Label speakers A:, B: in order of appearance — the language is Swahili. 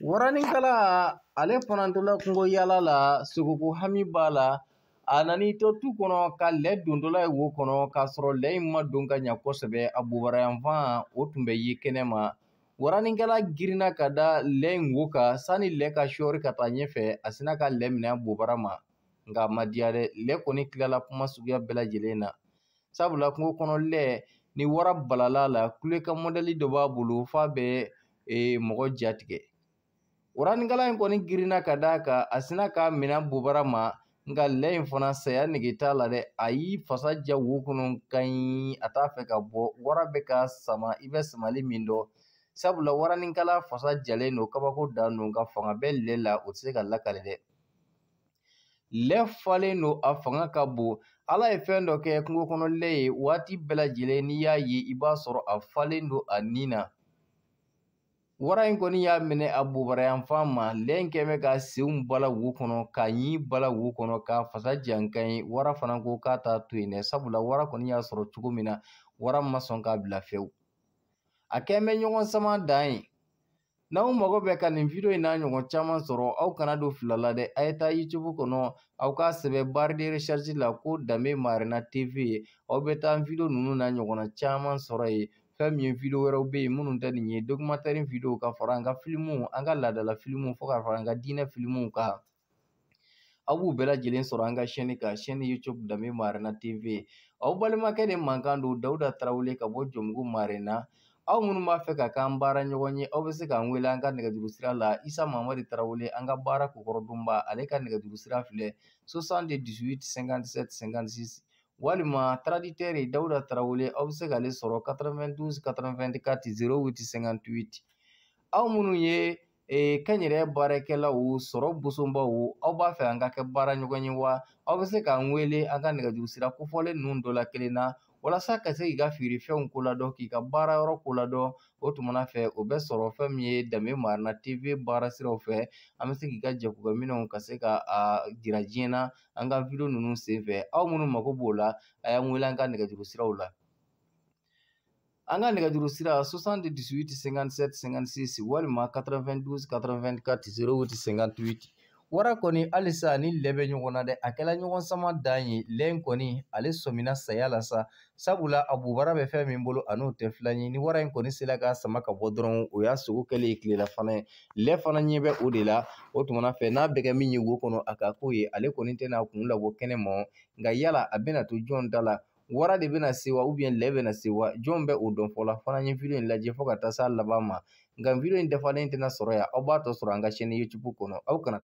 A: waraninkala ale fana tola kungo yala la sogoko hami b'a la a nani to tu kɔnɔ ka lɛ dontola ye wo kɔnɔ k'a sɔrɔ lɛ in ma don ka ɲa kosɛbɛ a bubarayanfan o tun bɛ ye kɛnɛma waraninkɛla girinna ka da lɛ in wo ka sanni lɛ ka shɔri ka taa ɲɛfɛ a sina ka lɛ minɛ bobara ma nka a ma diya dɛ lɛ kɔni kilala kuma suguya bɛɛ na sabula kungo kɔnɔ lɛ ni wara balala la kule dɔ b'a bolo f'a bɛ e, mɔgɔ jatigɛ Waranikala in kɔni girinna ka d'a kan a sina k'a mina bubara ma nka lɛ in fana saya nege t'a la dɛ a y'i fasa ja wo kɔnɔ ka a t'a fɛ ka bɔ wara bɛ ka sama i bɛ samali min dɔ sabula waranikala fasa jalen do kabako dan don ka fanga bɛ lɛ la o tɛ se ka lakali dɛ lɛ falen do a fanga ka bon ala ye fɛn dɔ kɛ kungo kɔnɔ lɛ ye waati bɛɛ lajɛlen n'i y'a ye i b'a sɔrɔ a falen do a nin na wara in kɔni y'a minɛ a bobarayanfan ma lɛn kɛn bɛ ka senw bala wo kɔnɔ ka ɲi bala wo kɔnɔ ka fasa jan ka wara fana ko k'a t'a to yen dɛ sabula wara kɔni y'a sɔrɔ cogo min na wara ma sɔn k'a bila fewu a kɛn bɛ ɲɔgɔn sama dan ye n'aw mago bɛ ka nin video in n'a ɲɔgɔn caman sɔrɔ aw kana don fila la dɛ a ye taa youtube kɔnɔ aw k'a sɛbɛ barre de recherche la ko danbe marena tv aw bɛ taa video ninnu n'a ɲɔgɔnna caman sɔrɔ ye fɛn min ye wɛrɛw bɛ yen minnu tɛ nin ye ka fara an ka filimuw an ka laadala filimu fo ka fara an ka diinɛ filimuw kan aw b'u bɛɛ lajɛlen sɔrɔ an ka sɛni kan sɛni youtube danbe marena tv aw balimakɛ de mankan don dawuda tarawele ka bɔ jɔmugu marena aw minnu b'a fɛ ka k'an baara ɲɔgɔn ye aw bɛ se k'an wele an ka nɛgɛjuru sira la isa mamadi tarawele an ka baara kokɔrɔdunba ale ka nɛgɛjuru sira filɛ 78 57 56 Walima traditɛri Dawuda Tarawele aw be se k'ale sɔrɔ 92 84 08 aw minnu ye ee, kɛnyɛrɛ baarakɛlaw sɔrɔ bosonbaw aw b'a fɛ an ka kɛ baara ɲɔgɔn ye wa aw be se k'an wele an ka nɛgɛjuru sira kofɔlen ninnu dɔ la kelen na walasa ka se k'i ka feerefɛnw ko ladɔn k'i ka baara yɔrɔ ko ladɔn o tumana fɛ o bɛ sɔrɔ fɛn min ye danbe marina tv baara siraw fɛ an be se k'i ka jɛkuluminɛw ka se ka a jira jiɲɛna an ka video sen fɛ aw minnu mago b'o la a y'an wele an ka nɛgɛjuru siraw la an ka nɛgɛjuru sira 78 57 56 walima 92 84 08 58 wara kɔni halisa ni lɛ bɛ ɲɔgɔn na dɛ a kɛla ɲɔgɔn sama dan ye lɛ kɔni ale sɔmina saya la sa sabula a bubara bɛ fɛn min bolo a n'o tɛ filan ye ni wara in kɔni sela k'a sama ka bɔ dɔrɔn o y'a sogo kɛlen ye tilela fana ye lɛ fana ɲɛ bɛ o de la o tumana fɛ n'a bɛ kɛ min ye wo kɔnɔ a ka k'o ye ale kɔni tɛna kun labɔ kɛnɛ ma nka yala a bɛna to jɔn da la wara de bɛna se wa ubiyɛn lɛ bɛna se wa jɔn bɛ o dɔn fana ye video in lajɛ fɔɔ ka taa s'a laban ma nka video in dafalen tɛna sɔrɔ ya aw b'a tɔ sɔrɔ an ka chaîne youtube kɔnɔ aw kana